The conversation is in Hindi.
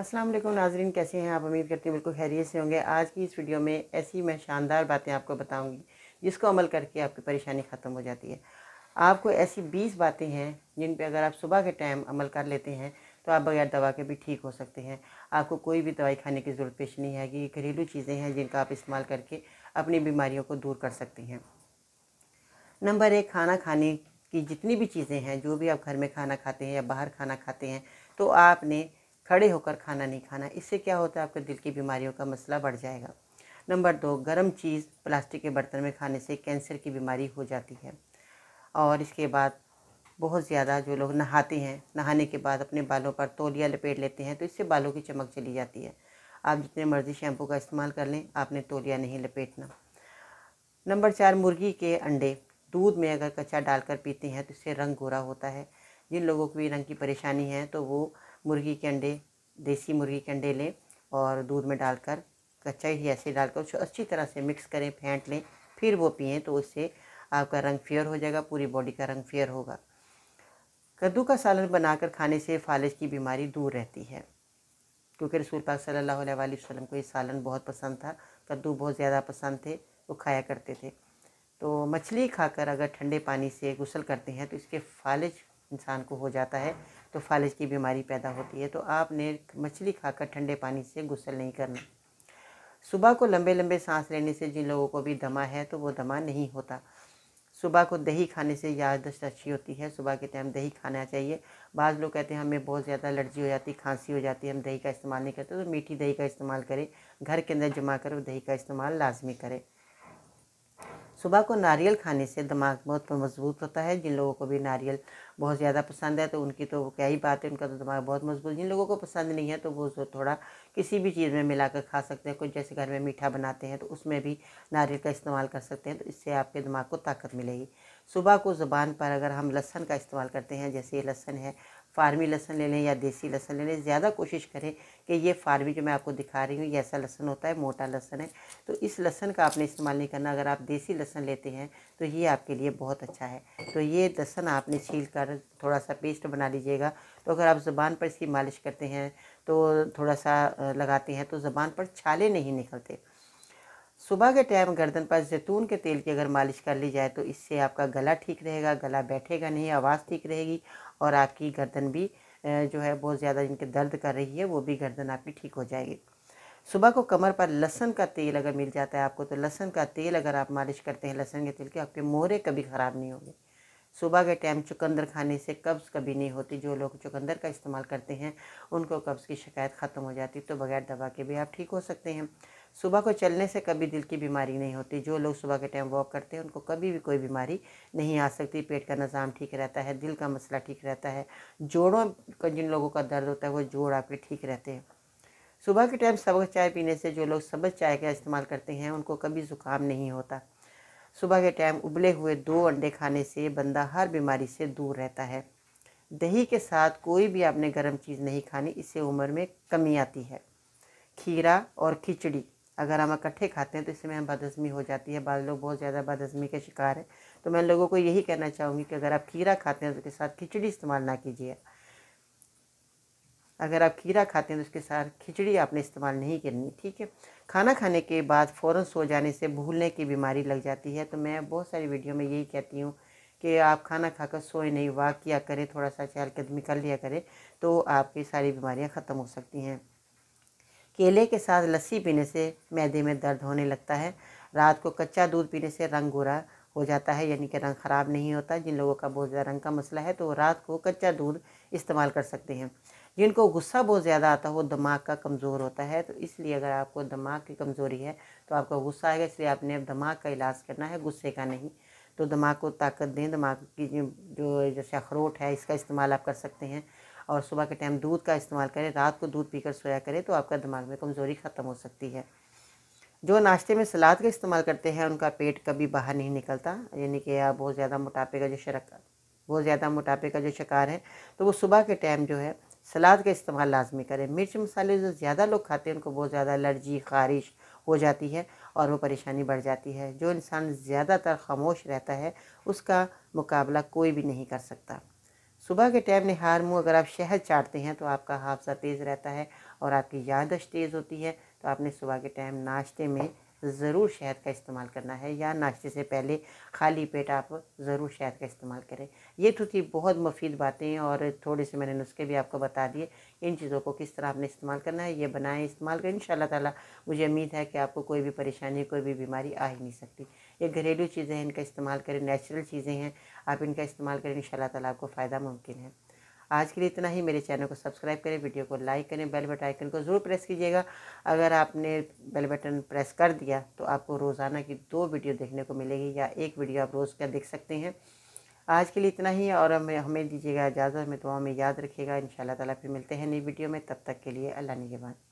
अस्सलाम वालेकुम नाजरीन कैसे हैं आप उम्मीद करते हैं बिल्कुल खैरियत से होंगे आज की इस वीडियो में ऐसी मैं शानदार बातें आपको बताऊंगी जिसको अमल करके आपकी परेशानी ख़त्म हो जाती है आपको ऐसी बीस बातें हैं जिन पर अगर आप सुबह के टाइम अमल कर लेते हैं तो आप बगैर दवा के भी ठीक हो सकते हैं आपको कोई भी दवाई खाने की ज़रूरत पेश नहीं है कि घरेलू चीज़ें हैं जिनका आप इस्तेमाल करके अपनी बीमारियों को दूर कर सकते हैं नंबर एक खाना खाने की जितनी भी चीज़ें हैं जो भी आप घर में खाना खाते हैं या बाहर खाना खाते हैं तो आपने खड़े होकर खाना नहीं खाना इससे क्या होता है आपके दिल की बीमारियों का मसला बढ़ जाएगा नंबर दो गर्म चीज़ प्लास्टिक के बर्तन में खाने से कैंसर की बीमारी हो जाती है और इसके बाद बहुत ज़्यादा जो लोग नहाते हैं नहाने के बाद अपने बालों पर तौलिया लपेट लेते हैं तो इससे बालों की चमक चली जाती है आप जितने मर्ज़ी शैम्पू का इस्तेमाल कर लें आपने तौलिया नहीं लपेटना नंबर चार मुर्गी के अंडे दूध में अगर कच्चा डालकर पीते हैं तो इससे रंग गोरा होता है जिन लोगों को भी रंग की परेशानी है तो वो मुर्गी के अंडे देसी मुर्गी के अंडे लें और दूध में डालकर कच्चा ही ऐसे डालकर उसको अच्छी तरह से मिक्स करें फेंट लें फिर वो पिए तो उससे आपका रंग फेयर हो जाएगा पूरी बॉडी का रंग फेयर होगा कद्दू का सालन बनाकर खाने से फालिज की बीमारी दूर रहती है क्योंकि रसूल पाक सल्लल्लाहु अलैहि वसल्लम को ये सालन बहुत पसंद था कद्दू बहुत ज़्यादा पसंद थे वो खाया करते थे तो मछली खाकर अगर ठंडे पानी से गुसल करते हैं तो इसके फालिज इंसान को हो जाता है तो फालिज की बीमारी पैदा होती है तो आपने मछली खाकर ठंडे पानी से गुसल नहीं करना सुबह को लंबे लंबे सांस लेने से जिन लोगों को भी दमा है तो वो दमा नहीं होता सुबह को दही खाने से याददाश्त अच्छी होती है सुबह के टाइम दही खाना चाहिए बाद लोग कहते हैं हमें बहुत ज़्यादा एलर्जी हो जाती है खांसी हो जाती है हम दही का इस्तेमाल नहीं करते तो मीठी दही का इस्तेमाल करें घर के अंदर जमा कर दही का इस्तेमाल लाजमी करें सुबह को नारियल खाने से दिमाग बहुत मजबूत होता है जिन लोगों को भी नारियल बहुत ज़्यादा पसंद है तो उनकी तो क्या ही बात है उनका तो दिमाग बहुत मजबूत जिन लोगों को पसंद नहीं है तो वो थोड़ा किसी भी चीज़ में मिलाकर खा सकते हैं कुछ जैसे घर में मीठा बनाते हैं तो उसमें भी नारियल का इस्तेमाल कर सकते हैं तो इससे आपके दिमाग को ताकत मिलेगी सुबह को ज़ुबान पर अगर हम लहसन का इस्तेमाल करते हैं जैसे ये लहसन है फार्मी लहसन ले लें या देसी लहसन ले लें ज़्यादा कोशिश करें कि ये फार्मी जो मैं आपको दिखा रही हूँ ये ऐसा लहसन होता है मोटा लहसन है तो इस लहसन का आपने इस्तेमाल नहीं करना अगर आप देसी लहसन लेते हैं तो ये आपके लिए बहुत अच्छा है तो ये लहसन आपने छील कर थोड़ा सा पेस्ट बना लीजिएगा तो अगर आप ज़ुबान पर इसकी मालिश करते हैं तो थोड़ा सा लगाते हैं तो ज़बान पर छाले नहीं निकलते सुबह के टाइम गर्दन पर जैतून के तेल की अगर मालिश कर ली जाए तो इससे आपका गला ठीक रहेगा गला बैठेगा नहीं आवाज़ ठीक रहेगी और आपकी गर्दन भी जो है बहुत ज़्यादा जिनके दर्द कर रही है वो भी गर्दन आपकी ठीक हो जाएगी सुबह को कमर पर लहसन का तेल अगर मिल जाता है आपको तो लहसन का तेल अगर आप मालिश करते हैं लहसन के तेल के आपके मोहरे कभी ख़राब नहीं होंगे सुबह के टाइम चुकंदर खाने से कब्ज़ कभी नहीं होती जो लोग चुकंदर का इस्तेमाल करते हैं उनको कब्ज़ की शिकायत ख़त्म हो जाती तो बगैर दवा के भी आप ठीक हो सकते हैं सुबह को चलने से कभी दिल की बीमारी नहीं होती जो लोग सुबह के टाइम वॉक करते हैं उनको कभी भी कोई बीमारी नहीं आ सकती पेट का निज़ाम ठीक रहता है दिल का मसला ठीक रहता है जोड़ों का जिन लोगों का दर्द होता है वो जोड़ आपके ठीक रहते हैं सुबह के टाइम सबक चाय पीने से जो लोग सबक चाय का इस्तेमाल करते हैं उनको कभी ज़ुकाम नहीं होता सुबह के टाइम उबले हुए दो अंडे खाने से बंदा हर बीमारी से दूर रहता है दही के साथ कोई भी आपने गर्म चीज़ नहीं खानी इससे उम्र में कमी आती है खीरा और खिचड़ी अगर हम इकट्ठे खाते हैं तो इससे हम बदहजमी हो जाती है बाद लोग बहुत ज़्यादा बदहजमी के शिकार है तो मैं लोगों को यही कहना चाहूँगी कि अगर आप खीरा खाते हैं तो उसके साथ खिचड़ी इस्तेमाल ना कीजिए अगर आप खीरा खाते हैं तो उसके साथ खिचड़ी आपने इस्तेमाल नहीं करनी ठीक है खाना खाने के बाद फ़ौर सो जाने से भूलने की बीमारी लग जाती है तो मैं बहुत सारी वीडियो में यही कहती हूँ कि आप खाना खाकर सोए नहीं वाक किया करें थोड़ा सा चहलकदमी कर लिया करें तो आपकी सारी बीमारियाँ ख़त्म हो सकती हैं केले के साथ लस्सी पीने से मैदे में दर्द होने लगता है रात को कच्चा दूध पीने से रंग गोरा हो जाता है यानी कि रंग ख़राब नहीं होता जिन लोगों का बहुत ज़्यादा रंग का मसला है तो वो रात को कच्चा दूध इस्तेमाल कर सकते हैं जिनको गुस्सा बहुत ज़्यादा आता है वो दिमाग का कमज़ोर होता है तो इसलिए अगर आपको दिमाग की कमज़ोरी है तो आपको गुस्सा आएगा इसलिए आपने दिमाग का इलाज करना है गुस्से का नहीं तो दिमाग को ताकत दें दिमाग की जो जैसे अखरोट है इसका इस्तेमाल आप कर सकते हैं और सुबह के टाइम दूध का इस्तेमाल करें रात को दूध पीकर सोया करें तो आपका दिमाग में कमज़ोरी ख़त्म हो सकती है जो नाश्ते में सलाद का इस्तेमाल करते हैं उनका पेट कभी बाहर नहीं निकलता यानी कि आप बहुत ज़्यादा मोटापे का जो शरक बहुत ज़्यादा मोटापे का जो शिकार है तो वो सुबह के टाइम जो है सलाद का इस्तेमाल लाजमी करें मिर्च मसाले जो ज़्यादा लोग खाते हैं उनको बहुत ज़्यादा एलर्जी खारिश हो जाती है और वो परेशानी बढ़ जाती है जो इंसान ज़्यादातर खामोश रहता है उसका मुकाबला कोई भी नहीं कर सकता सुबह के टाइम निहार मुँह अगर आप शहद चाटते हैं तो आपका हाफसा तेज़ रहता है और आपकी यादश तेज़ होती है तो आपने सुबह के टाइम नाश्ते में ज़रूर शहद का इस्तेमाल करना है या नाश्ते से पहले खाली पेट आप ज़रूर शहद का इस्तेमाल करें ये तो थी बहुत मुफीद बातें और थोड़े से मैंने नुस्खे भी आपको बता दिए इन चीज़ों को किस तरह आपने इस्तेमाल करना है ये बनाएं इस्तेमाल करें इन ताला मुझे उम्मीद है कि आपको कोई भी परेशानी कोई भी बीमारी आ ही नहीं सकती ये घरेलू चीज़ें हैं इनका इस्तेमाल करें नेचुरल चीज़ें हैं आप इनका इस्तेमाल करें इन ताला आपको फ़ायदा मुमकिन है आज के लिए इतना ही मेरे चैनल को सब्सक्राइब करें वीडियो को लाइक करें बेल बटन आइकन को ज़रूर प्रेस कीजिएगा अगर आपने बेल बटन प्रेस कर दिया तो आपको रोज़ाना की दो वीडियो देखने को मिलेगी या एक वीडियो आप रोज़ का देख सकते हैं आज के लिए इतना ही और हमें हमें दीजिएगा इजाज़त में दुआ में याद रखिएगा इन ताला फिर मिलते हैं नई वीडियो में तब तक के लिए अल्लाह निगेबान